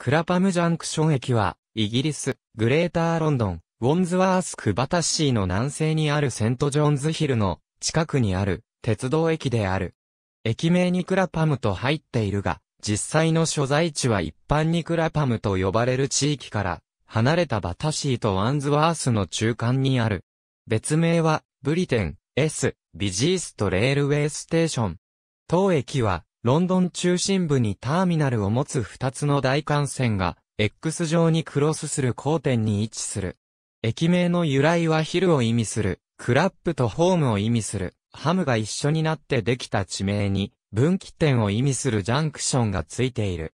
クラパムジャンクション駅は、イギリス、グレーターロンドン、ウォンズワースクバタッシーの南西にあるセントジョーンズヒルの近くにある鉄道駅である。駅名にクラパムと入っているが、実際の所在地は一般にクラパムと呼ばれる地域から離れたバタシーとワンズワースの中間にある。別名はブリテン、S、ビジーストレールウェイステーション。当駅はロンドン中心部にターミナルを持つ2つの大幹線が、X 上にクロスする交点に位置する。駅名の由来はヒルを意味する、クラップとホームを意味する、ハムが一緒になってできた地名に、分岐点を意味するジャンクションがついている。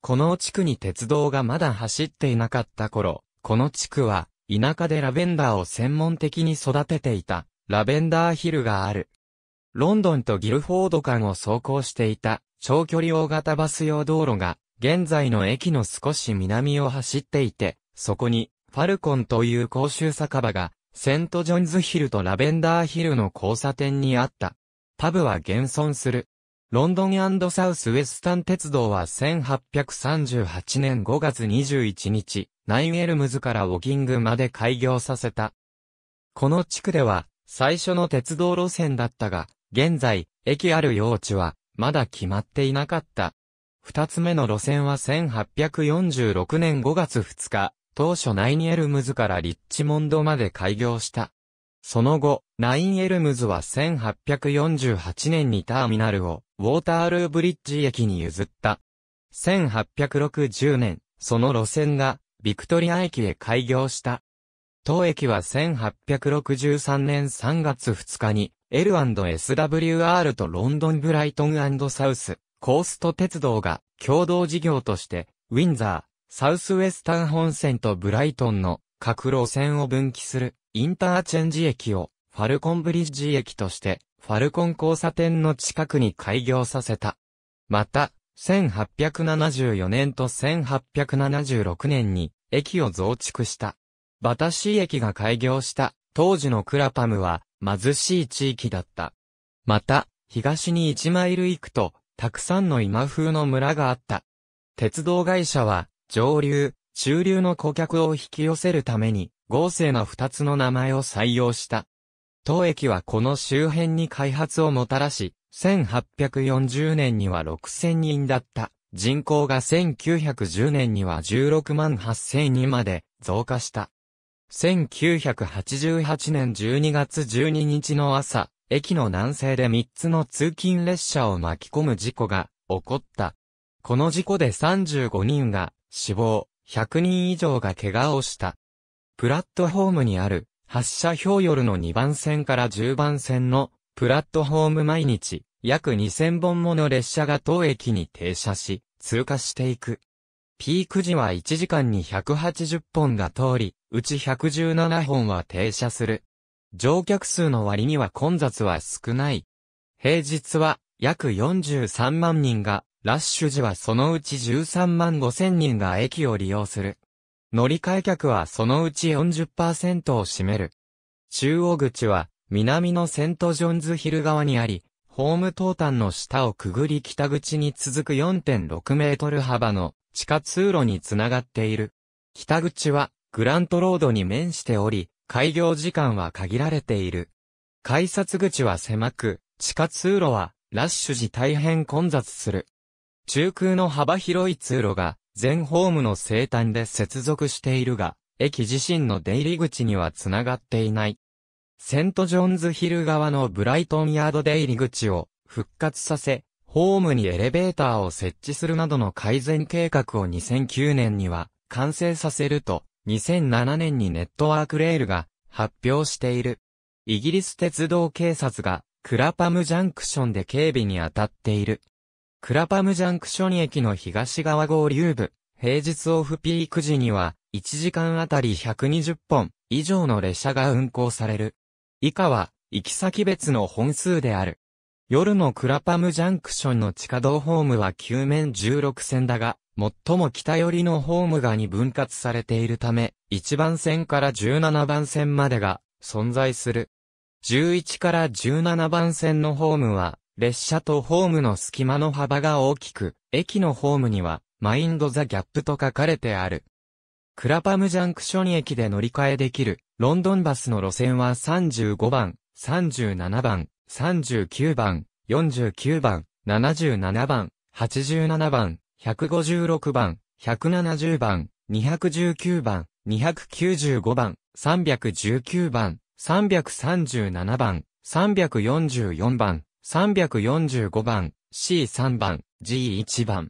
この地区に鉄道がまだ走っていなかった頃、この地区は、田舎でラベンダーを専門的に育てていた、ラベンダーヒルがある。ロンドンとギルフォード間を走行していた長距離大型バス用道路が現在の駅の少し南を走っていて、そこにファルコンという公衆酒場がセントジョンズヒルとラベンダーヒルの交差点にあった。パブは現存する。ロンドンサウスウェスタン鉄道は1838年5月21日、ナインエルムズからウォギングまで開業させた。この地区では、最初の鉄道路線だったが、現在、駅ある用地は、まだ決まっていなかった。二つ目の路線は1846年5月2日、当初ナインエルムズからリッチモンドまで開業した。その後、ナインエルムズは1848年にターミナルを、ウォータールーブリッジ駅に譲った。1860年、その路線が、ビクトリア駅へ開業した。当駅は1863年3月2日に、L&SWR とロンドンブライトンサウス、コースト鉄道が共同事業として、ウィンザー、サウスウェスタン本線とブライトンの各路線を分岐するインターチェンジ駅をファルコンブリッジ駅としてファルコン交差点の近くに開業させた。また、1874年と1876年に駅を増築した。バタシー駅が開業した当時のクラパムは貧しい地域だった。また、東に1マイル行くと、たくさんの今風の村があった。鉄道会社は、上流、中流の顧客を引き寄せるために、豪勢な二つの名前を採用した。当駅はこの周辺に開発をもたらし、1840年には6000人だった。人口が1910年には16万8000人まで増加した。1988年12月12日の朝、駅の南西で3つの通勤列車を巻き込む事故が起こった。この事故で35人が死亡、100人以上が怪我をした。プラットホームにある発車表夜の2番線から10番線のプラットホーム毎日約2000本もの列車が当駅に停車し、通過していく。ピーク時は1時間に180本が通り、うち117本は停車する。乗客数の割には混雑は少ない。平日は約43万人が、ラッシュ時はそのうち13万5千人が駅を利用する。乗り換え客はそのうち40%を占める。中央口は南のセントジョンズヒル側にあり、ホーム東端の下をくぐり北口に続く4.6メートル幅の地下通路につながっている。北口はグラントロードに面しており、開業時間は限られている。改札口は狭く、地下通路はラッシュ時大変混雑する。中空の幅広い通路が全ホームの生誕で接続しているが、駅自身の出入り口にはつながっていない。セントジョンズヒル側のブライトンヤード出入り口を復活させ、ホームにエレベーターを設置するなどの改善計画を2009年には完成させると、2007年にネットワークレールが発表している。イギリス鉄道警察がクラパムジャンクションで警備に当たっている。クラパムジャンクション駅の東側合流部、平日オフピーク時には1時間あたり120本以上の列車が運行される。以下は行き先別の本数である。夜のクラパムジャンクションの地下道ホームは9面16線だが、最も北寄りのホームが2分割されているため、1番線から17番線までが存在する。11から17番線のホームは、列車とホームの隙間の幅が大きく、駅のホームには、マインドザギャップと書かれてある。クラパムジャンクション駅で乗り換えできる、ロンドンバスの路線は35番、37番、39番、49番、77番、87番、156番、170番、219番、295番、319番、337番、344番、345番、C3 番、G1 番。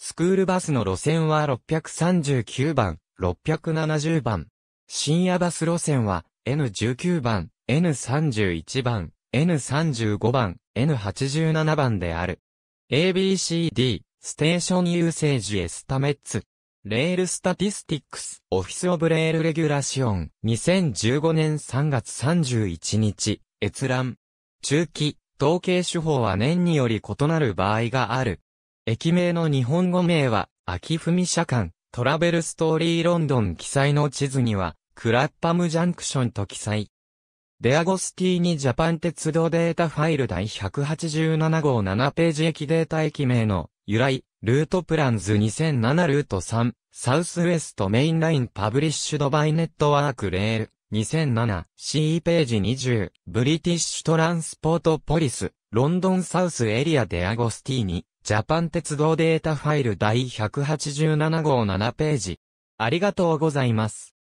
スクールバスの路線は639番、670番。深夜バス路線は N19 番、N31 番、N35 番、N87 番である。ABCD、ステーションユーセージエスタメッツ。レールスタティスティックス、オフィスオブレールレギュラシオン、2015年3月31日、閲覧。中期、統計手法は年により異なる場合がある。駅名の日本語名は、秋文社館、トラベルストーリーロンドン記載の地図には、クラッパムジャンクションと記載。デアゴスティーニジャパン鉄道データファイル第187号7ページ駅データ駅名の由来、ルートプランズ2007ルート3、サウスウエストメインラインパブリッシュドバイネットワークレール、2007、CE ページ20、ブリティッシュトランスポートポリス、ロンドンサウスエリアデアゴスティーニ、ジャパン鉄道データファイル第187号7ページ。ありがとうございます。